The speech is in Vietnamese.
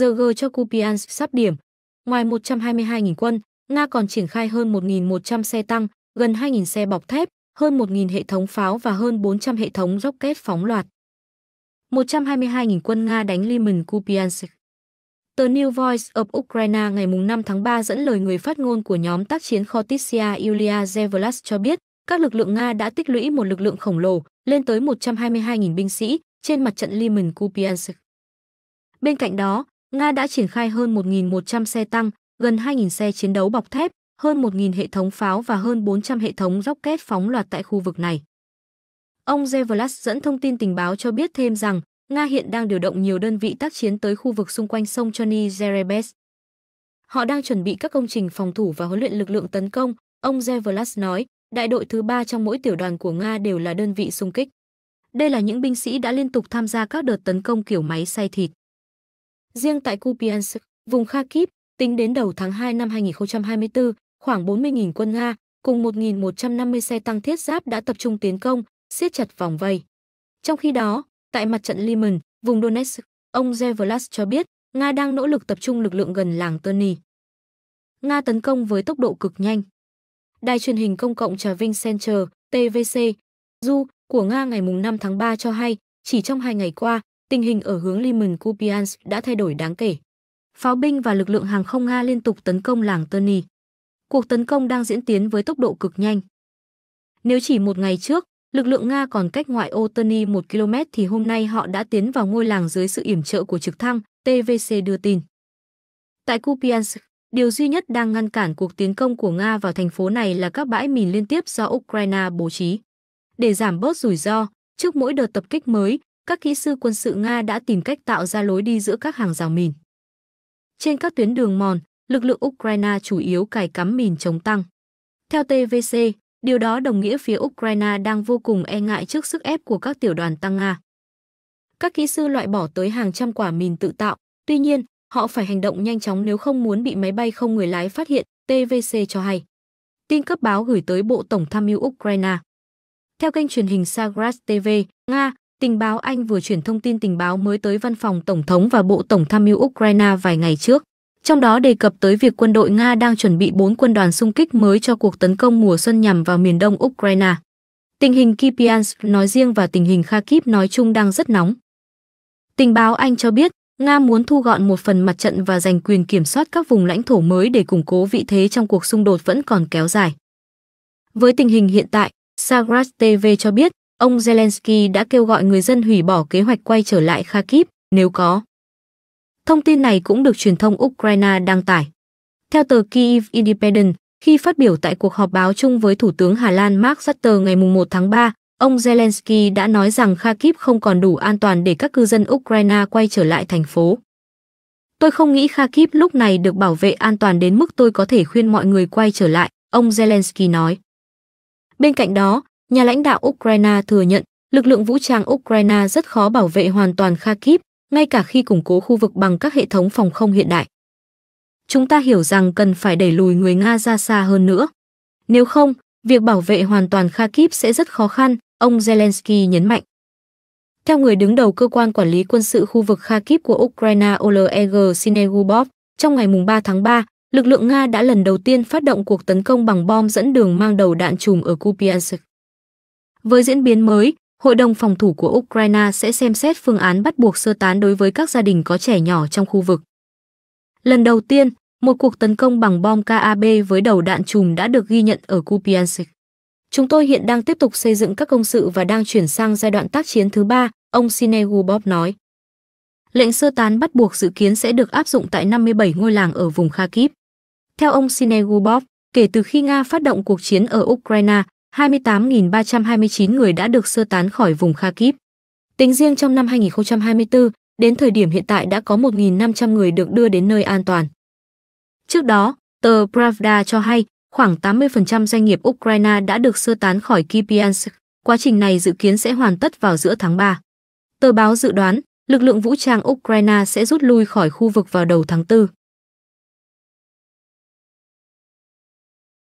Berger cho Kupiansk sắp điểm. Ngoài 122.000 quân, Nga còn triển khai hơn 1.100 xe tăng, gần 2.000 xe bọc thép, hơn 1.000 hệ thống pháo và hơn 400 hệ thống rocket phóng loạt. 122.000 quân Nga đánh Liman Kupiansk. Tờ New Voice of Ukraine ngày 5 tháng 3 dẫn lời người phát ngôn của nhóm tác chiến Khotitsia Yulia Zevlas cho biết, các lực lượng Nga đã tích lũy một lực lượng khổng lồ, lên tới 122.000 binh sĩ, trên mặt trận Liman Kupiansk. Bên cạnh đó, Nga đã triển khai hơn 1.100 xe tăng, gần 2.000 xe chiến đấu bọc thép, hơn 1.000 hệ thống pháo và hơn 400 hệ thống rocket phóng loạt tại khu vực này. Ông Zevlas dẫn thông tin tình báo cho biết thêm rằng Nga hiện đang điều động nhiều đơn vị tác chiến tới khu vực xung quanh sông Chony Zerebes. Họ đang chuẩn bị các công trình phòng thủ và huấn luyện lực lượng tấn công, ông Zevlas nói, đại đội thứ ba trong mỗi tiểu đoàn của Nga đều là đơn vị xung kích. Đây là những binh sĩ đã liên tục tham gia các đợt tấn công kiểu máy xay thịt. Riêng tại Kupiansk, vùng Kharkiv, tính đến đầu tháng 2 năm 2024, khoảng 40.000 quân Nga cùng 1.150 xe tăng thiết giáp đã tập trung tiến công, siết chặt vòng vây. Trong khi đó, tại mặt trận Liman, vùng Donetsk, ông Zevlas cho biết Nga đang nỗ lực tập trung lực lượng gần làng Terni. Nga tấn công với tốc độ cực nhanh. Đài truyền hình công cộng Trà Vinh Center, TVC, Du, của Nga ngày 5 tháng 3 cho hay, chỉ trong hai ngày qua, tình hình ở hướng Liman Kupiansk đã thay đổi đáng kể. Pháo binh và lực lượng hàng không Nga liên tục tấn công làng Terni. Cuộc tấn công đang diễn tiến với tốc độ cực nhanh. Nếu chỉ một ngày trước, lực lượng Nga còn cách ngoại ô Terni 1 km thì hôm nay họ đã tiến vào ngôi làng dưới sự yểm trợ của trực thăng, TVC đưa tin. Tại Kupiansk, điều duy nhất đang ngăn cản cuộc tiến công của Nga vào thành phố này là các bãi mìn liên tiếp do Ukraine bố trí. Để giảm bớt rủi ro, trước mỗi đợt tập kích mới, các kỹ sư quân sự Nga đã tìm cách tạo ra lối đi giữa các hàng rào mìn. Trên các tuyến đường mòn, lực lượng Ukraine chủ yếu cài cắm mìn chống tăng. Theo TVC, điều đó đồng nghĩa phía Ukraine đang vô cùng e ngại trước sức ép của các tiểu đoàn tăng Nga. Các kỹ sư loại bỏ tới hàng trăm quả mìn tự tạo, tuy nhiên, họ phải hành động nhanh chóng nếu không muốn bị máy bay không người lái phát hiện, TVC cho hay. Tin cấp báo gửi tới Bộ Tổng tham mưu Ukraine. Theo kênh truyền hình Sagras TV, Nga, Tình báo Anh vừa chuyển thông tin tình báo mới tới văn phòng Tổng thống và Bộ Tổng tham mưu Ukraine vài ngày trước, trong đó đề cập tới việc quân đội Nga đang chuẩn bị 4 quân đoàn xung kích mới cho cuộc tấn công mùa xuân nhằm vào miền đông Ukraine. Tình hình Kupiansk nói riêng và tình hình Kharkiv nói chung đang rất nóng. Tình báo Anh cho biết, Nga muốn thu gọn một phần mặt trận và giành quyền kiểm soát các vùng lãnh thổ mới để củng cố vị thế trong cuộc xung đột vẫn còn kéo dài. Với tình hình hiện tại, Sagras TV cho biết, Ông Zelensky đã kêu gọi người dân hủy bỏ kế hoạch quay trở lại Kharkiv nếu có. Thông tin này cũng được truyền thông Ukraine đăng tải. Theo tờ Kyiv Independent, khi phát biểu tại cuộc họp báo chung với Thủ tướng Hà Lan Mark Rutte ngày 1 tháng 3, ông Zelensky đã nói rằng Kharkiv không còn đủ an toàn để các cư dân Ukraine quay trở lại thành phố. Tôi không nghĩ Kharkiv lúc này được bảo vệ an toàn đến mức tôi có thể khuyên mọi người quay trở lại, ông Zelensky nói. Bên cạnh đó, nhà lãnh đạo Ukraine thừa nhận lực lượng vũ trang Ukraine rất khó bảo vệ hoàn toàn Kharkiv, ngay cả khi củng cố khu vực bằng các hệ thống phòng không hiện đại. Chúng ta hiểu rằng cần phải đẩy lùi người Nga ra xa hơn nữa. Nếu không, việc bảo vệ hoàn toàn Kharkiv sẽ rất khó khăn, ông Zelensky nhấn mạnh. Theo người đứng đầu cơ quan quản lý quân sự khu vực Kharkiv của Ukraine Oleg Sinegubov, trong ngày 3 tháng 3, lực lượng Nga đã lần đầu tiên phát động cuộc tấn công bằng bom dẫn đường mang đầu đạn chùm ở Kupiansk. Với diễn biến mới, Hội đồng phòng thủ của Ukraine sẽ xem xét phương án bắt buộc sơ tán đối với các gia đình có trẻ nhỏ trong khu vực. Lần đầu tiên, một cuộc tấn công bằng bom KAB với đầu đạn chùm đã được ghi nhận ở Kupiansk. Chúng tôi hiện đang tiếp tục xây dựng các công sự và đang chuyển sang giai đoạn tác chiến thứ ba, ông Sinegubov nói. Lệnh sơ tán bắt buộc dự kiến sẽ được áp dụng tại 57 ngôi làng ở vùng Kharkiv. Theo ông Sinegubov, kể từ khi Nga phát động cuộc chiến ở Ukraine, 28.329 người đã được sơ tán khỏi vùng Kharkiv. Tính riêng trong năm 2024, đến thời điểm hiện tại đã có 1.500 người được đưa đến nơi an toàn. Trước đó, tờ Pravda cho hay khoảng 80% doanh nghiệp Ukraine đã được sơ tán khỏi Kipiansk. Quá trình này dự kiến sẽ hoàn tất vào giữa tháng 3. Tờ báo dự đoán lực lượng vũ trang Ukraine sẽ rút lui khỏi khu vực vào đầu tháng 4.